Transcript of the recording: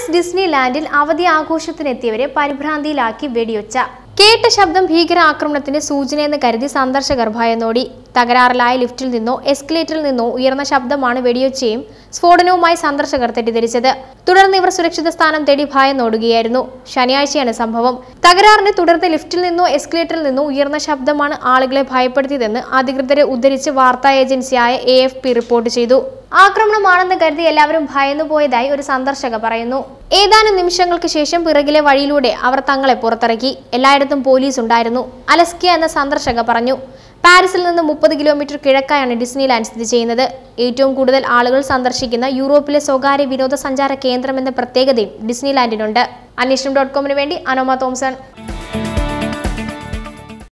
Paris Disney ലാൻഡിൽ അവധി ആഘോഷത്തിനെത്തിയവരെ പരിഭ്രാന്തിയിലാക്കി വെടിയൊച്ച കേട്ട ശബ്ദം ഭീകര ആക്രമണത്തിന് സൂചനയെന്ന് കരുതി സന്ദർശകർ ഭയന്നോടി തകരാറിലായ ലിഫ്റ്റിൽ നിന്നോ എസ്കലേറ്ററിൽ നിന്നോ ഉയർന്ന ശബ്ദമാണ് വെടിയൊച്ചയും സ്ഫോടനവുമായി സന്ദർശകർ തെറ്റിദ്ധരിച്ചത് തുടർന്ന് ഇവർ സുരക്ഷിത സ്ഥാനം തേടി ഭയന്നോടുകയായിരുന്നു ശനിയാഴ്ചയാണ് സംഭവം തകരാറിനെ തുടർന്ന് ലിഫ്റ്റിൽ നിന്നോ എസ്കലേറ്ററിൽ നിന്നോ ഉയർന്ന ശബ്ദമാണ് ആളുകളെ ഭയപ്പെടുത്തിയതെന്ന് അധികൃതരെ ഉദ്ധരിച്ച് വാർത്താ ഏജൻസിയായ എ റിപ്പോർട്ട് ചെയ്തു ആക്രമണമാണെന്ന് കരുതി എല്ലാവരും ഭയന്നുപോയതായി ഒരു സന്ദർശക പറയുന്നു ഏതാനും നിമിഷങ്ങൾക്ക് ശേഷം പിറകിലെ വഴിയിലൂടെ അവർ തങ്ങളെ പുറത്തിറക്കി എല്ലായിടത്തും പഞ്ചായത്തും പോലീസ് ഉണ്ടായിരുന്നു അലസ്കിയ എന്ന സന്ദർശക പറഞ്ഞു പാരീസിൽ നിന്ന് മുപ്പത് കിലോമീറ്റർ കിഴക്കായാണ് ഡിസ്നിലാൻഡ് സ്ഥിതി ചെയ്യുന്നത് ഏറ്റവും കൂടുതൽ ആളുകൾ സന്ദർശിക്കുന്ന യൂറോപ്പിലെ സ്വകാര്യ വിനോദസഞ്ചാര കേന്ദ്രം എന്ന പ്രത്യേകതയും ഡിസ്നിലാൻഡിനുണ്ട് അന്വേഷണം ഡോട്ട് കോമിന് വേണ്ടി അനോമ തോംസൺ